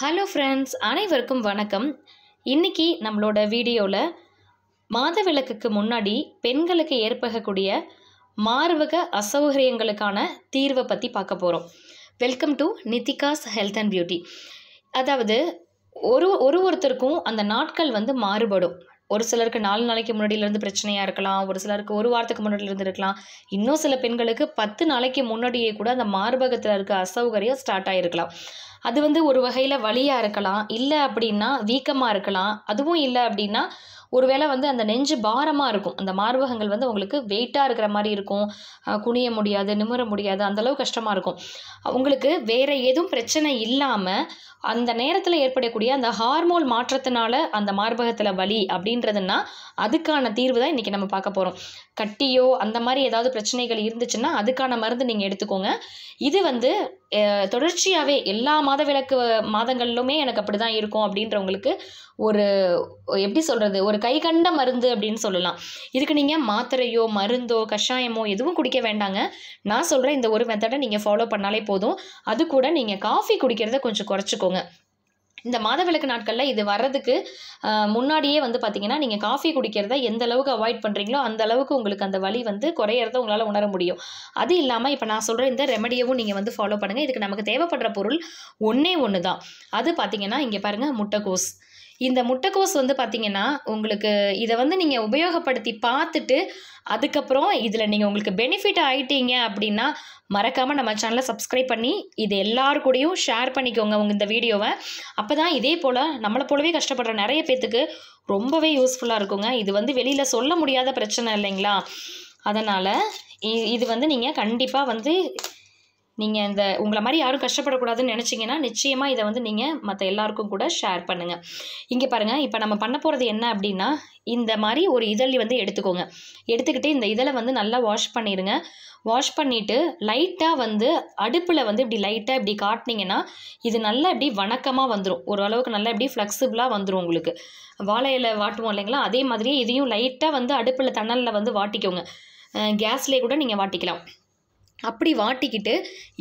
hello friends அனைவருக்கும் வணக்கம் இன்றைக்கி நம்மளோட வீடியோவில் மாதவிளக்குக்கு முன்னாடி பெண்களுக்கு ஏற்படக்கூடிய மார்பக அசௌகரியங்களுக்கான தீர்வை பற்றி பார்க்க போகிறோம் welcome to Nithika's health and beauty அதாவது ஒரு ஒரு ஒருத்தருக்கும் அந்த நாட்கள் வந்து மாறுபடும் ஒரு சிலருக்கு நாலு நாளைக்கு முன்னாடியிலேருந்து பிரச்சனையாக இருக்கலாம் ஒரு சிலருக்கு ஒரு வாரத்துக்கு இருந்து இருக்கலாம் இன்னும் சில பெண்களுக்கு பத்து நாளைக்கு முன்னாடியே கூட அந்த மார்பகத்தில் இருக்க அசௌகரியம் ஸ்டார்ட் ஆகிருக்கலாம் அது வந்து ஒரு வகையில் வலியாக இருக்கலாம் இல்லை அப்படின்னா வீக்கமாக இருக்கலாம் அதுவும் இல்லை அப்படின்னா ஒருவேளை வந்து அந்த நெஞ்சு பாரமாக இருக்கும் அந்த மார்பகங்கள் வந்து உங்களுக்கு வெயிட்டாக இருக்கிற மாதிரி இருக்கும் குனிய முடியாது நிமிர முடியாது அந்தளவு கஷ்டமாக இருக்கும் உங்களுக்கு வேறு எதுவும் பிரச்சனை இல்லாமல் அந்த நேரத்தில் ஏற்படக்கூடிய அந்த ஹார்மோன் மாற்றத்தினால அந்த மார்பகத்தில் வலி அப்படின்றதுன்னா அதுக்கான தீர்வு தான் இன்றைக்கி நம்ம பார்க்க போகிறோம் கட்டியோ அந்த மாதிரி ஏதாவது பிரச்சனைகள் இருந்துச்சுன்னா அதுக்கான மருந்து நீங்கள் எடுத்துக்கோங்க இது வந்து தொடர்ச்சியாகவே எல்லா மாத விளக்கு மாதங்களிலுமே எனக்கு அப்படி தான் இருக்கும் அப்படின்றவங்களுக்கு ஒரு எப்படி சொல்கிறது ஒரு கை கண்ட மருந்து அப்படின்னு சொல்லலாம் இதுக்கு நீங்கள் மாத்திரையோ மருந்தோ கஷாயமோ எதுவும் குடிக்க வேண்டாங்க நான் சொல்கிறேன் இந்த ஒரு மெத்தடை நீங்கள் ஃபாலோ பண்ணாலே போதும் அது கூட நீங்கள் காஃபி குடிக்கிறத கொஞ்சம் குறைச்சிக்கோ வச்சுக்கோங்க இந்த மாதவிளக்கு நாட்களில் இது வர்றதுக்கு முன்னாடியே வந்து பார்த்திங்கன்னா நீங்கள் காஃபி குடிக்கிறத எந்த அளவுக்கு அவாய்ட் பண்ணுறீங்களோ அந்த அளவுக்கு உங்களுக்கு அந்த வலி வந்து குறையிறத உங்களால் உணர முடியும் அது இல்லாமல் இப்போ நான் சொல்கிற இந்த ரெமடியவும் நீங்கள் வந்து ஃபாலோ பண்ணுங்கள் இதுக்கு நமக்கு தேவைப்படுற பொருள் ஒன்றே ஒன்று தான் அது பார்த்திங்கன்னா இங்கே பாருங்கள் முட்டைகோஸ் இந்த முட்டைக்கோஸ் வந்து பார்த்திங்கன்னா உங்களுக்கு இதை வந்து நீங்கள் உபயோகப்படுத்தி பார்த்துட்டு அதுக்கப்புறம் இதில் நீங்கள் உங்களுக்கு பெனிஃபிட் ஆகிட்டீங்க அப்படின்னா மறக்காமல் நம்ம சேனலை சப்ஸ்கிரைப் பண்ணி இது கூடயும் ஷேர் பண்ணிக்கோங்க உங்கள் இந்த வீடியோவை அப்போ தான் இதே போல் நம்மளை போலவே கஷ்டப்படுற நிறைய பேத்துக்கு ரொம்பவே யூஸ்ஃபுல்லாக இருக்குங்க இது வந்து வெளியில் சொல்ல முடியாத பிரச்சனை இல்லைங்களா அதனால் இது வந்து நீங்கள் கண்டிப்பாக வந்து நீங்கள் இந்த உங்களை மாதிரி யாரும் கஷ்டப்படக்கூடாதுன்னு நினச்சிங்கன்னா நிச்சயமாக இதை வந்து நீங்கள் மற்ற எல்லாருக்கும் கூட ஷேர் பண்ணுங்கள் இங்கே பாருங்கள் இப்போ நம்ம பண்ண போகிறது என்ன அப்படின்னா இந்த மாதிரி ஒரு இதழி வந்து எடுத்துக்கோங்க எடுத்துக்கிட்டு இந்த இதழை வந்து நல்லா வாஷ் பண்ணிடுங்க வாஷ் பண்ணிவிட்டு லைட்டாக வந்து அடுப்பில் வந்து இப்படி லைட்டாக இப்படி காட்டினீங்கன்னா இது நல்லா இப்படி வணக்கமாக வந்துடும் ஓரளவுக்கு நல்லா இப்படி ஃப்ளெக்சிபிளாக வந்துடும் உங்களுக்கு வாழையில் வாட்டுவோம் இல்லைங்களா அதே மாதிரியே இதையும் லைட்டாக வந்து அடுப்பில் தணலில் வந்து வாட்டிக்கோங்க கேஸ்லேயே கூட நீங்கள் வாட்டிக்கலாம் அப்படி வாட்டிக்கிட்டு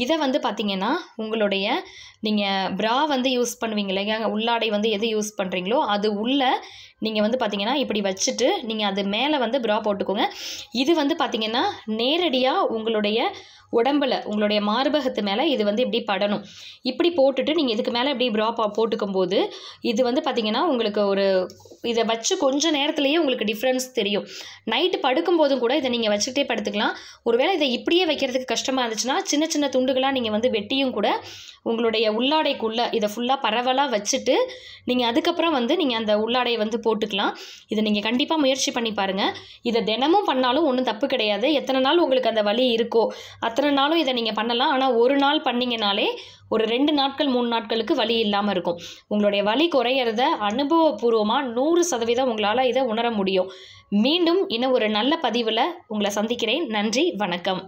இதை வந்து பார்த்திங்கன்னா உங்களுடைய நீங்கள் ப்ரா வந்து யூஸ் பண்ணுவீங்க இல்லையா உள்ளாடை வந்து எது யூஸ் பண்ணுறீங்களோ அது உள்ளே நீங்கள் வந்து பார்த்திங்கன்னா இப்படி வச்சுட்டு நீங்கள் அது மேலே வந்து ப்ரா போட்டுக்கோங்க இது வந்து பார்த்திங்கன்னா நேரடியாக உங்களுடைய உடம்பில் உங்களுடைய மார்பகத்து மேலே இது வந்து இப்படி படணும் இப்படி போட்டுட்டு நீங்கள் இதுக்கு மேலே இப்படி ப்ரா போட்டுக்கும் போது இது வந்து பார்த்திங்கன்னா உங்களுக்கு ஒரு இதை வச்சு கொஞ்சம் நேரத்துலேயே உங்களுக்கு டிஃப்ரென்ஸ் தெரியும் நைட்டு படுக்கும்போதும் கூட இதை நீங்கள் வச்சுக்கிட்டே படுத்துக்கலாம் ஒருவேளை இதை இப்படியே வைக்கிறதுக்கு கஷ்டமாக இருந்துச்சுன்னா சின்ன சின்ன துண்டுகளாக நீங்கள் வந்து வெட்டியும் கூட உங்களுடைய உள்ளாடைக்குள்ளே இதை ஃபுல்லாக பரவலாக வச்சுட்டு நீங்கள் அதுக்கப்புறம் வந்து நீங்கள் அந்த உள்ளாடையை வந்து போட்டுக்கலாம் இதை நீங்கள் கண்டிப்பாக முயற்சி பண்ணி பாருங்கள் இதை தினமும் பண்ணாலும் ஒன்றும் தப்பு கிடையாது எத்தனை நாள் உங்களுக்கு அந்த வலி இருக்கோ அத்தனை நாளும் இதை நீங்கள் பண்ணலாம் ஆனால் ஒரு நாள் பண்ணிங்கனாலே ஒரு ரெண்டு நாட்கள் மூணு நாட்களுக்கு வலி இல்லாமல் இருக்கும் உங்களுடைய வலி குறையிறத அனுபவபூர்வமாக நூறு சதவீதம் உங்களால் இதை உணர முடியும் மீண்டும் இன்னும் ஒரு நல்ல பதிவில் உங்களை சந்திக்கிறேன் நன்றி வணக்கம்